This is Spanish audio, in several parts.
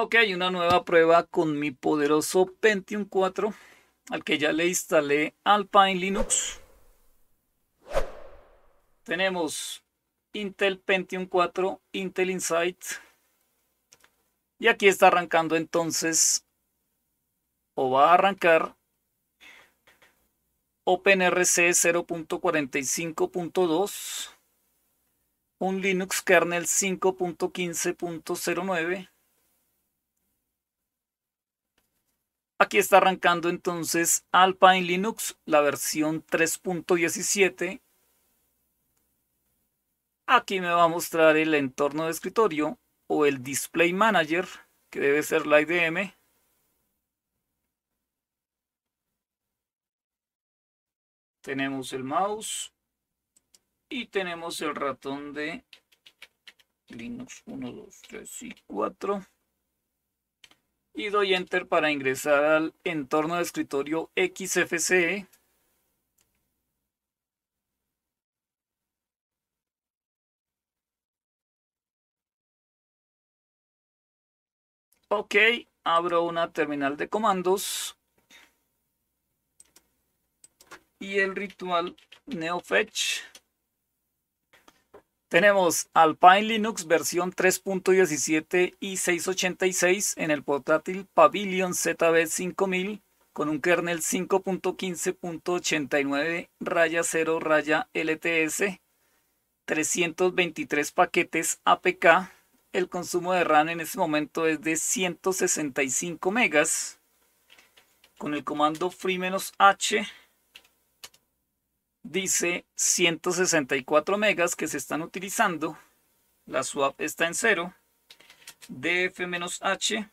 Ok, una nueva prueba con mi poderoso Pentium 4, al que ya le instalé Alpine Linux. Tenemos Intel Pentium 4, Intel Insight. Y aquí está arrancando entonces, o va a arrancar OpenRC 0.45.2, un Linux kernel 5.15.09 Aquí está arrancando entonces Alpine Linux, la versión 3.17. Aquí me va a mostrar el entorno de escritorio o el Display Manager, que debe ser la IDM. Tenemos el mouse y tenemos el ratón de Linux 1, 2, 3 y 4 y doy enter para ingresar al entorno de escritorio XFCE. Ok, abro una terminal de comandos. Y el ritual NeoFetch. Tenemos Alpine Linux versión 3.17 y 6.86 en el portátil Pavilion ZB 5000 con un kernel 5.15.89 raya 0 raya LTS, 323 paquetes APK. El consumo de RAM en este momento es de 165 megas. Con el comando free-h dice 164 megas que se están utilizando. La swap está en cero, DF-H.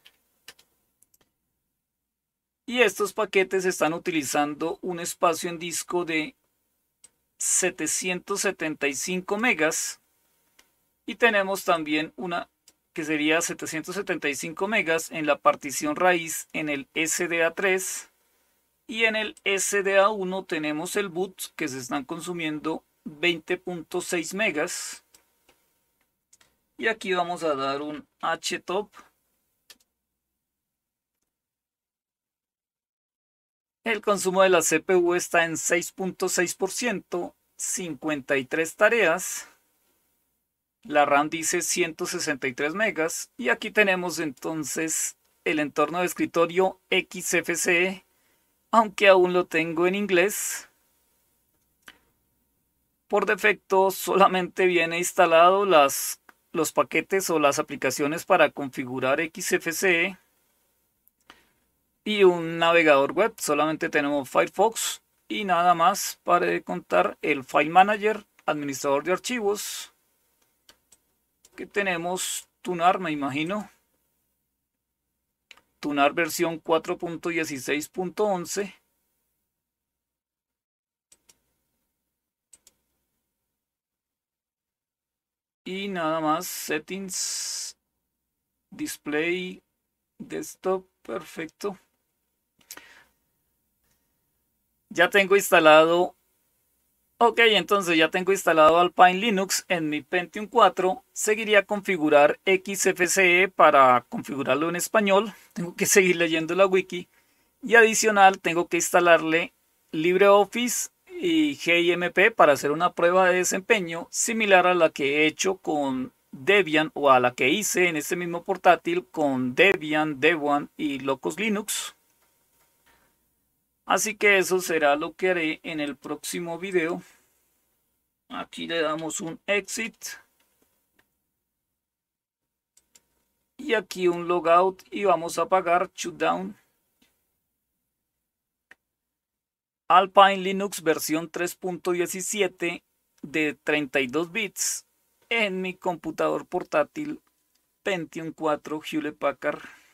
Y estos paquetes están utilizando un espacio en disco de 775 megas. Y tenemos también una que sería 775 megas en la partición raíz en el SDA3 y en el SDA1 tenemos el boot que se están consumiendo 20.6 megas. Y aquí vamos a dar un htop. El consumo de la CPU está en 6.6%, 53 tareas. La RAM dice 163 megas. Y aquí tenemos entonces el entorno de escritorio XFCE aunque aún lo tengo en inglés. Por defecto solamente viene instalado los paquetes o las aplicaciones para configurar XFCE y un navegador web. Solamente tenemos Firefox y nada más para contar el File Manager, administrador de archivos, que tenemos Tunar, me imagino tunar versión 4.16.11. Y nada más, settings, display, desktop, perfecto. Ya tengo instalado Ok, entonces ya tengo instalado Alpine Linux en mi Pentium 4. Seguiría configurar XFCE para configurarlo en español. Tengo que seguir leyendo la wiki. Y adicional tengo que instalarle LibreOffice y GIMP para hacer una prueba de desempeño similar a la que he hecho con Debian o a la que hice en este mismo portátil con Debian, Debian y Locos Linux. Así que eso será lo que haré en el próximo video. Aquí le damos un exit. Y aquí un logout y vamos a apagar shutdown. Alpine Linux versión 3.17 de 32 bits en mi computador portátil Pentium 4 Hewlett Packard